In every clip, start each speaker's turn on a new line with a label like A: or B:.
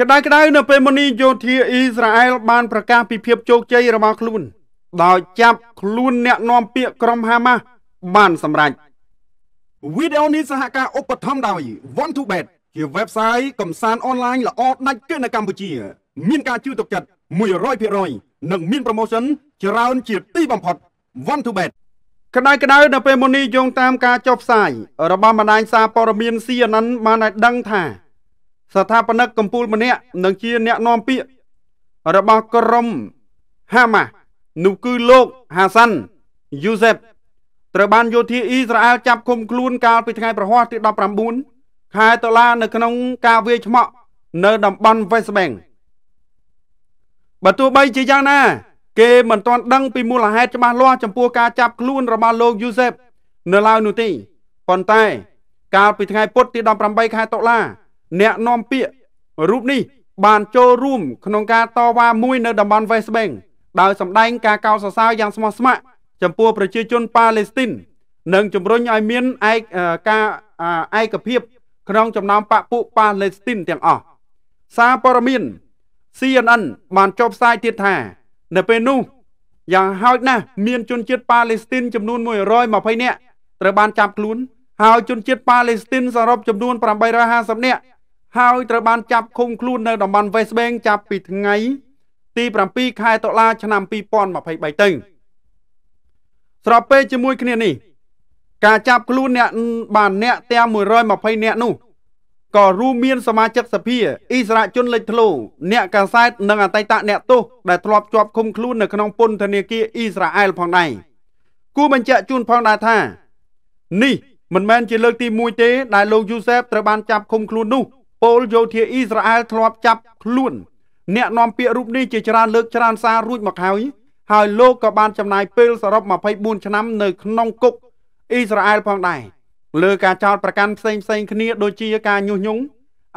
A: ក្តៅក្តៅនៅពេលមុននេះយោធាអ៊ីស្រាអែលបានប្រកាសពីភាពជោគជ័យរបស់ខ្លួន ដោយចាប់ខ្លួនអ្នកនាំពាក្យក្រុមហាម៉ាស់បានសម្រេចវីដេអូនេះសហការឧបត្ថម្ភដោយ One to Bet ជា website កំសាន្តអនឡាញល្អដាច់គេនៅកម្ពុជា មាន ការជឿទុកចិត្ត100%និងមាន promotion ច្រើនជាទីបំផុត One to Bet ក្តៅក្តៅនៅពេលមុននេះយោងតាមការចុះផ្សាយរបស់បណ្ដាញសារព័ត៌មាន CNN បានឲ្យដឹងថាស្ថាបនិកកម្ពុជាម្នាក់នឹងជាអ្នកណែនាំពាក្យរបស់ក្រុមហាម៉ាស់នោះគឺលោកហាសាន់យូសេបត្រូវបានយោធាអ៊ីស្រាអែលចាប់ឃុំខ្លួនកាលពីថ្ងៃប្រហ័សទី19ខែតុលា នៅក្នុង ការវាយឆ្មក់នៅតំបន់ West Bank បើទោះបីជាយ៉ាងណា គេមិនទាន់ដឹងពីមូលហេតុច្បាស់លាស់ចំពោះការចាប់ខ្លួនរបស់លោកយូសេបនៅឡើយនោះទេប៉ុន្តែកាលពីថ្ងៃពុធទី18ខែតុលាអ្នកនាំពាក្យរូបនេះបានចូលរួមក្នុងការតវ៉ាមួយនៅតំបន់ West Bank ដោយសម្ដែងការកោតសរសើរយ៉ាងស្មោះស្ម័គ្រចំពោះប្រជាជនប៉ាឡេស្ទីននិងជំរុញឲ្យមានឯកការឯកភាពក្នុងចំណោមបពពួកប៉ាឡេស្ទីនទាំងអស់សារព័ត៌មាន CNN បានចុះផ្សាយទៀតថា នៅពេលនោះយ៉ាងហោចណាស់មានជនជាតិប៉ាឡេស្ទីនចំនួន120នាក់ត្រូវបានចាប់ខ្លួនហើយជនជាតិប៉ាឡេស្ទីនសរុបចំនួន850នាក់ហើយត្រូវបានចាប់ឃុំខ្លួននៅតំបន់ West Bank ចាប់ពីថ្ងៃទី7ខែតុលាឆ្នាំ2023ទៅស្របពេលជាមួយគ្នានេះ ការចាប់ខ្លួនអ្នកបានអ្នកទាំង120អ្នកនោះក៏រួមមានសមាជិកសភាអិសរាជជនលេចធ្លោអ្នកកាសែតនិងអតីតអ្នកទោសដែលធ្លាប់ជាប់ឃុំខ្លួននៅក្នុងពន្ធនាគារអ៊ីស្រាអែលផងដែរគូបញ្ជាក់ជូនផងដែរថានេះមិនមែនជាលើកទី1ទេដែលលោកយូសេបត្រូវបាន ចាប់ឃុំខ្លួននោះពលយោធាអ៊ីស្រាអែលធ្លាប់ចាប់ខ្លួនអ្នកនាំពាក្យរូបនេះជាច្រើនលើកច្រើនសាររួចមកហើយហើយលោកក៏បានចំណាយពេលសរុប24ឆ្នាំនៅក្នុងគុកអ៊ីស្រាអែលផងដែរលើការចោទប្រកាន់ផ្សេងផ្សេងគ្នាដូចជាការញុះញង់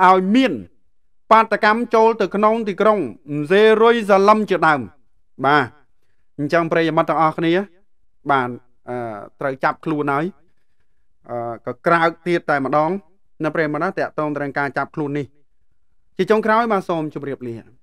A: ឲ្យមានបាតកម្មចូលទៅក្នុងទីក្រុងសេរុយសាឡឹមជាដើមបាទអញ្ចឹងប្រិយមិត្តទាំងអស់គ្នាបានត្រូវចាប់ខ្លួនហើយក៏ក្រើកទៀតតែម្ដងនៅព្រេមណាតកតងទៅនឹងការចាប់ខ្លួននេះជាចុងក្រោយបាទសូមជម្រាបលា